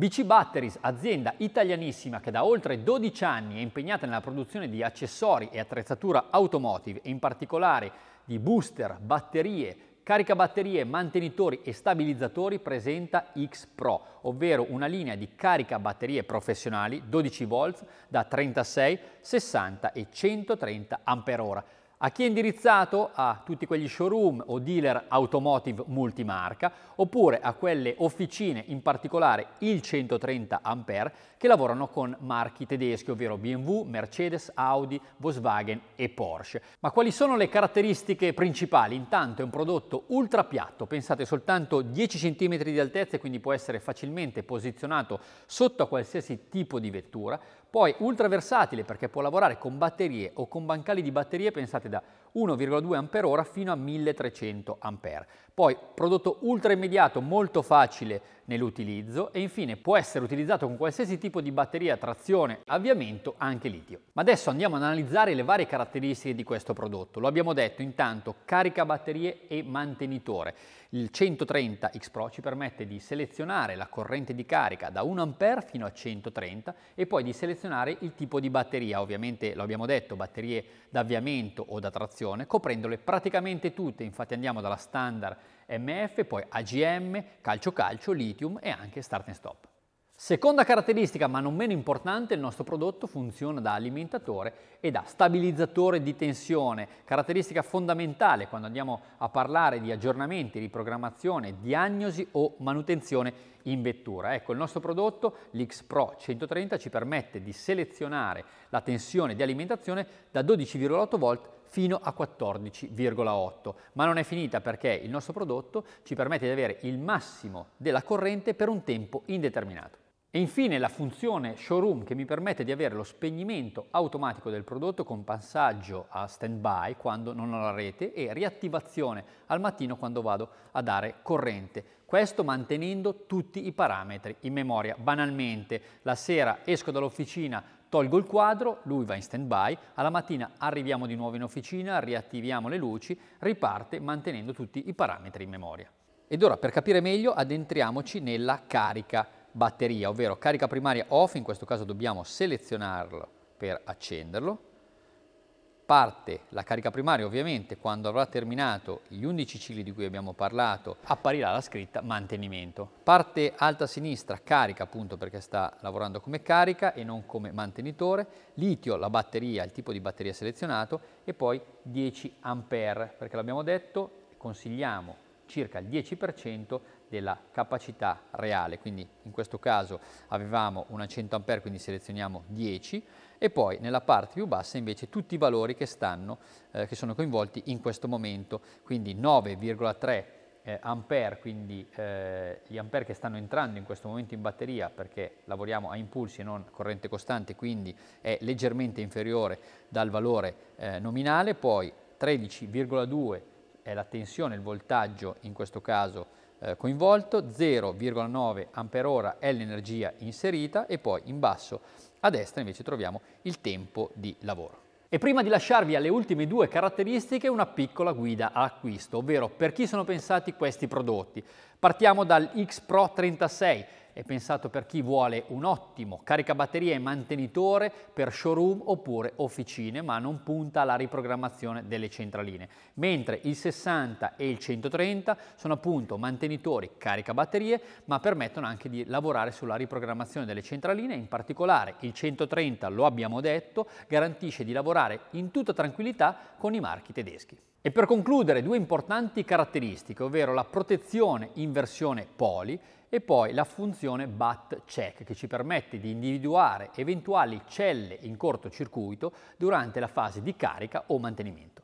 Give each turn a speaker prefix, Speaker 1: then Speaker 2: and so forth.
Speaker 1: BC Batteries, azienda italianissima che da oltre 12 anni è impegnata nella produzione di accessori e attrezzatura automotive e in particolare di booster, batterie, caricabatterie, mantenitori e stabilizzatori, presenta X-Pro, ovvero una linea di caricabatterie professionali 12 V da 36, 60 e 130 Ah a chi è indirizzato? A tutti quegli showroom o dealer automotive multimarca oppure a quelle officine, in particolare il 130 Ampere, che lavorano con marchi tedeschi, ovvero BMW, Mercedes, Audi, Volkswagen e Porsche. Ma quali sono le caratteristiche principali? Intanto è un prodotto ultra piatto, pensate soltanto 10 cm di altezza e quindi può essere facilmente posizionato sotto a qualsiasi tipo di vettura. Poi ultra versatile perché può lavorare con batterie o con bancali di batterie, pensate ده 1,2 Ah fino a 1300 A. Poi prodotto ultra immediato, molto facile nell'utilizzo e infine può essere utilizzato con qualsiasi tipo di batteria, trazione, avviamento, anche litio. Ma adesso andiamo ad analizzare le varie caratteristiche di questo prodotto. Lo abbiamo detto intanto carica batterie e mantenitore. Il 130 X Pro ci permette di selezionare la corrente di carica da 1 A fino a 130 e poi di selezionare il tipo di batteria. Ovviamente lo abbiamo detto, batterie d'avviamento o da trazione lavorazione, coprendole praticamente tutte, infatti andiamo dalla standard MF, poi AGM, calcio calcio, lithium e anche start and stop. Seconda caratteristica, ma non meno importante, il nostro prodotto funziona da alimentatore e da stabilizzatore di tensione, caratteristica fondamentale quando andiamo a parlare di aggiornamenti, riprogrammazione, diagnosi o manutenzione in vettura. Ecco, il nostro prodotto, l'X Pro 130, ci permette di selezionare la tensione di alimentazione da 12,8 volt fino a 14,8, ma non è finita perché il nostro prodotto ci permette di avere il massimo della corrente per un tempo indeterminato. E infine la funzione showroom che mi permette di avere lo spegnimento automatico del prodotto con passaggio a standby quando non ho la rete e riattivazione al mattino quando vado a dare corrente. Questo mantenendo tutti i parametri in memoria. Banalmente, la sera esco dall'officina, Tolgo il quadro, lui va in stand-by, alla mattina arriviamo di nuovo in officina, riattiviamo le luci, riparte mantenendo tutti i parametri in memoria. Ed ora per capire meglio addentriamoci nella carica batteria, ovvero carica primaria off, in questo caso dobbiamo selezionarlo per accenderlo, parte la carica primaria ovviamente quando avrà terminato gli 11 cicli di cui abbiamo parlato apparirà la scritta mantenimento. Parte alta sinistra carica appunto perché sta lavorando come carica e non come mantenitore, litio la batteria, il tipo di batteria selezionato e poi 10 ampere perché l'abbiamo detto consigliamo circa il 10% della capacità reale, quindi in questo caso avevamo una 100 A, quindi selezioniamo 10, e poi nella parte più bassa invece tutti i valori che, stanno, eh, che sono coinvolti in questo momento, quindi 9,3 eh, quindi eh, gli ampere che stanno entrando in questo momento in batteria perché lavoriamo a impulsi e non corrente costante, quindi è leggermente inferiore dal valore eh, nominale, poi 13,2 è la tensione, il voltaggio in questo caso eh, coinvolto, 0,9 Ah è l'energia inserita e poi in basso a destra invece troviamo il tempo di lavoro. E prima di lasciarvi alle ultime due caratteristiche una piccola guida a acquisto, ovvero per chi sono pensati questi prodotti. Partiamo dal X Pro 36, è pensato per chi vuole un ottimo caricabatterie e mantenitore per showroom oppure officine, ma non punta alla riprogrammazione delle centraline, mentre il 60 e il 130 sono appunto mantenitori caricabatterie, ma permettono anche di lavorare sulla riprogrammazione delle centraline, in particolare il 130, lo abbiamo detto, garantisce di lavorare in tutta tranquillità con i marchi tedeschi. E per concludere due importanti caratteristiche, ovvero la protezione in versione poli e poi la funzione BAT check che ci permette di individuare eventuali celle in cortocircuito durante la fase di carica o mantenimento.